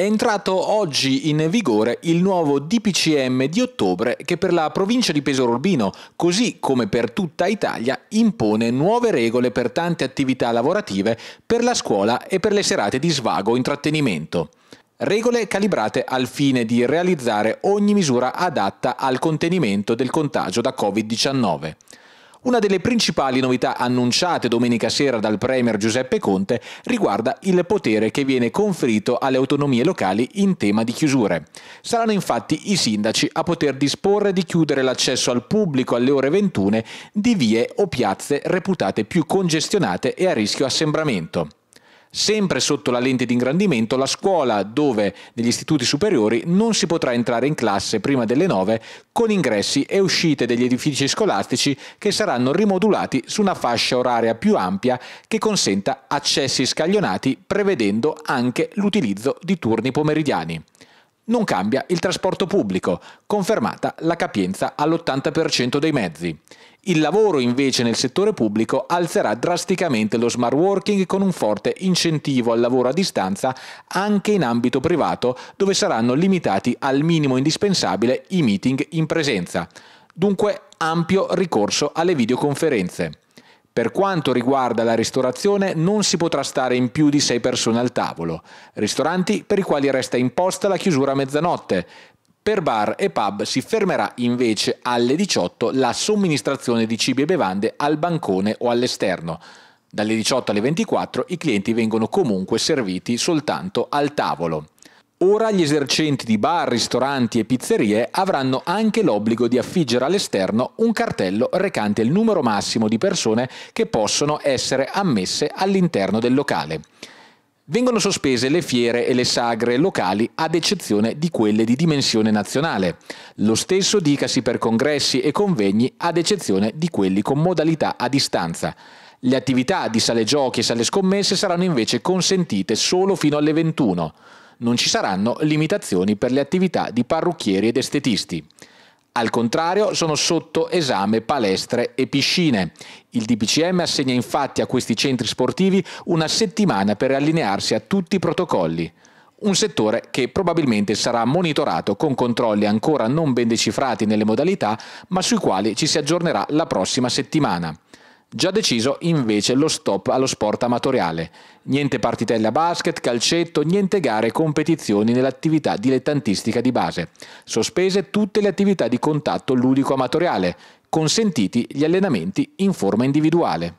È entrato oggi in vigore il nuovo DPCM di ottobre che per la provincia di Pesaro Urbino, così come per tutta Italia, impone nuove regole per tante attività lavorative, per la scuola e per le serate di svago o intrattenimento. Regole calibrate al fine di realizzare ogni misura adatta al contenimento del contagio da Covid-19. Una delle principali novità annunciate domenica sera dal Premier Giuseppe Conte riguarda il potere che viene conferito alle autonomie locali in tema di chiusure. Saranno infatti i sindaci a poter disporre di chiudere l'accesso al pubblico alle ore 21 di vie o piazze reputate più congestionate e a rischio assembramento. Sempre sotto la lente di ingrandimento la scuola dove negli istituti superiori non si potrà entrare in classe prima delle 9 con ingressi e uscite degli edifici scolastici che saranno rimodulati su una fascia oraria più ampia che consenta accessi scaglionati prevedendo anche l'utilizzo di turni pomeridiani. Non cambia il trasporto pubblico, confermata la capienza all'80% dei mezzi. Il lavoro invece nel settore pubblico alzerà drasticamente lo smart working con un forte incentivo al lavoro a distanza anche in ambito privato dove saranno limitati al minimo indispensabile i meeting in presenza. Dunque ampio ricorso alle videoconferenze. Per quanto riguarda la ristorazione, non si potrà stare in più di 6 persone al tavolo. Ristoranti per i quali resta imposta la chiusura a mezzanotte. Per bar e pub si fermerà invece alle 18 la somministrazione di cibi e bevande al bancone o all'esterno. Dalle 18 alle 24 i clienti vengono comunque serviti soltanto al tavolo. Ora gli esercenti di bar, ristoranti e pizzerie avranno anche l'obbligo di affiggere all'esterno un cartello recante il numero massimo di persone che possono essere ammesse all'interno del locale. Vengono sospese le fiere e le sagre locali ad eccezione di quelle di dimensione nazionale. Lo stesso dicasi per congressi e convegni ad eccezione di quelli con modalità a distanza. Le attività di sale giochi e sale scommesse saranno invece consentite solo fino alle 21 non ci saranno limitazioni per le attività di parrucchieri ed estetisti. Al contrario, sono sotto esame palestre e piscine. Il DPCM assegna infatti a questi centri sportivi una settimana per allinearsi a tutti i protocolli. Un settore che probabilmente sarà monitorato con controlli ancora non ben decifrati nelle modalità, ma sui quali ci si aggiornerà la prossima settimana. Già deciso invece lo stop allo sport amatoriale. Niente partitelle a basket, calcetto, niente gare e competizioni nell'attività dilettantistica di base. Sospese tutte le attività di contatto ludico amatoriale, consentiti gli allenamenti in forma individuale.